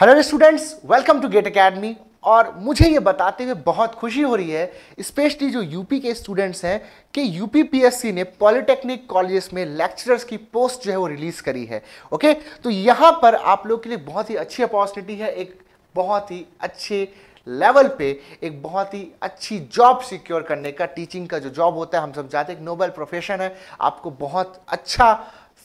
hello students welcome to Gate Academy और मुझे ये बताते हुए बहुत खुशी हो रही है स्पेशली जो यूपी के स्टूडेंट्स हैं कि यूपीपीएससी ने पॉलिटेक्निक कॉलेजेस में लेक्चरर्स की पोस्ट जो है वो रिलीज़ करी है ओके तो यहाँ पर आप लोग के लिए बहुत ही अच्छी अपॉर्चुनिटी है एक बहुत ही अच्छे लेवल पे एक बहुत ही अच्छी जॉब सिक्योर करने का टीचिंग का जो जॉब होता है हम सब जाते हैं एक नोबल प्रोफेशन है आपको बहुत अच्छा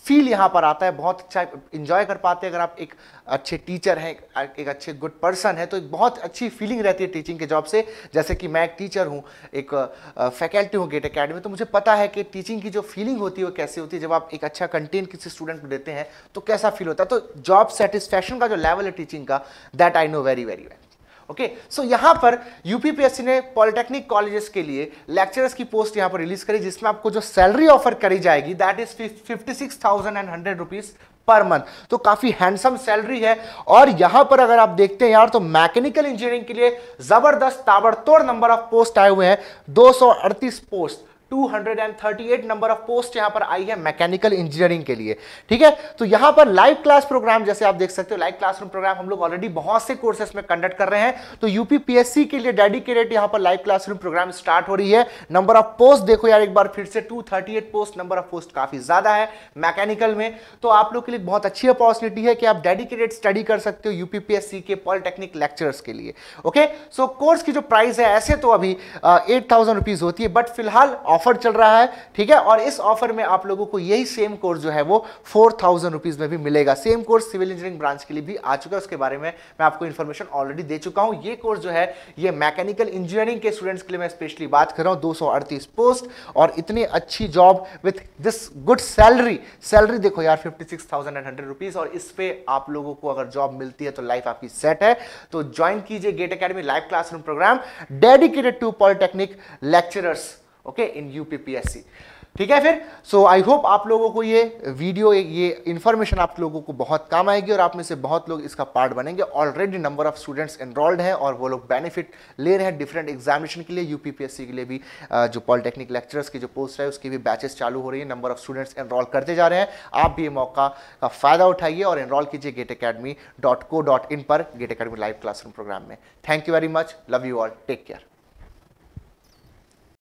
फील यहाँ पर आता है बहुत अच्छा इन्जॉय कर पाते हैं अगर आप एक अच्छे टीचर हैं एक अच्छे गुड पर्सन है तो एक बहुत अच्छी फीलिंग रहती है टीचिंग के जॉब से जैसे कि मैं एक टीचर हूँ एक फैकल्टी हूँ गेट अकेडमी तो मुझे पता है कि टीचिंग की जो फीलिंग होती है वो कैसे होती है जब आप एक अच्छा कंटेंट किसी स्टूडेंट को देते हैं तो कैसा फील होता है तो जॉब सेटिस्फैक्शन का जो लेवल है टीचिंग का that I know very very well okay so यहां पर यूपीपीएससी ने पॉलिटेक्निक कॉलेजेस के लिए लेक्चरर्स की पोस्ट यहां पर रिलीज करी जिसमें आपको जो सैलरी ऑफर करी जाएगी that is fifty six thousand and hundred rupees per month तो काफी हैंडसम सैलरी है और यहां पर अगर आप देखते हैं यार तो मैकेनिकल इंजीनियरिंग के लिए जबरदस्त ताबड़तोड़ नंबर ऑफ पोस्ट आए हुए हैं दो पोस्ट 238 नंबर ऑफ पोस्ट यहां पर आई है मैकेनिकल इंजीनियरिंग के लिए ठीक है तो यहां पर लाइव क्लास प्रोग्राम जैसे आप देख सकते हो लाइव क्लासरूम प्रोग्राम हम लोग ऑलरेडी बहुत से कोर्सेस में कंडक्ट कर रहे हैं तो यूपीपीएससी के लिए डेडिकेटेड यहां पर लाइव क्लासरूम प्रोग्राम स्टार्ट हो रही है नंबर ऑफ पोस्ट देखो यार एक बार फिर से two post number of post काफी ज्यादा है मैकेनिकल में तो आप लोग के लिए बहुत अच्छी अपॉर्चुनिटी है कि आप डेडिकेटेड स्टडी कर सकते हो यूपीपीएससी के पॉलिटेक्निक लेक्चर्स के लिए ओके सो कोर्स की जो प्राइस है ऐसे तो अभी एट होती है बट फिलहाल ऑफर चल रहा है ठीक है और इस ऑफर में आप लोगों को यही सेम कोर्स जो है वो फोर थाउजेंड रुपीज में भी मिलेगा same course civil engineering branch के लिए भी आ चुका है उसके बारे में मैं आपको इन्फॉर्मेशन ऑलरेडी दे चुका हूं ये कोर्स जो है ये मैकेनिकल इंजीनियरिंग के स्टूडेंट्स के लिए मैं स्पेशली बात कर रहा हूं दो पोस्ट और इतनी अच्छी job with this good salary salary देखो यार फिफ्टी रुपीज और इस पर आप लोगों को अगर जॉब मिलती है तो लाइफ आपकी सेट है तो ज्वाइन कीजिए Gate Academy live classroom programme dedicated to polytechnic lecturers okay in UPPSC ठीक है फिर सो आई होप आप लोगों को ये वीडियो ये इन्फॉर्मेशन आप लोगों को बहुत काम आएगी और आप में से बहुत लोग इसका पार्ट बनेंगे already number of students enrolled हैं और वो लोग बेनिफिट ले रहे हैं डिफरेंट एग्जामिनेशन के लिए यूपीपीएससी के लिए भी जो पॉलिटेक्निक लेक्चरर्स की जो पोस्ट है उसकी भी बैचेस चालू हो रही है नंबर ऑफ स्टूडेंट्स एनरोल करते जा रहे हैं आप भी ये मौका का फ़ायदा उठाइए और एनरोल कीजिए Gate Academy dot co dot in पर Gate Academy live classroom programme में thank you very much love you all take care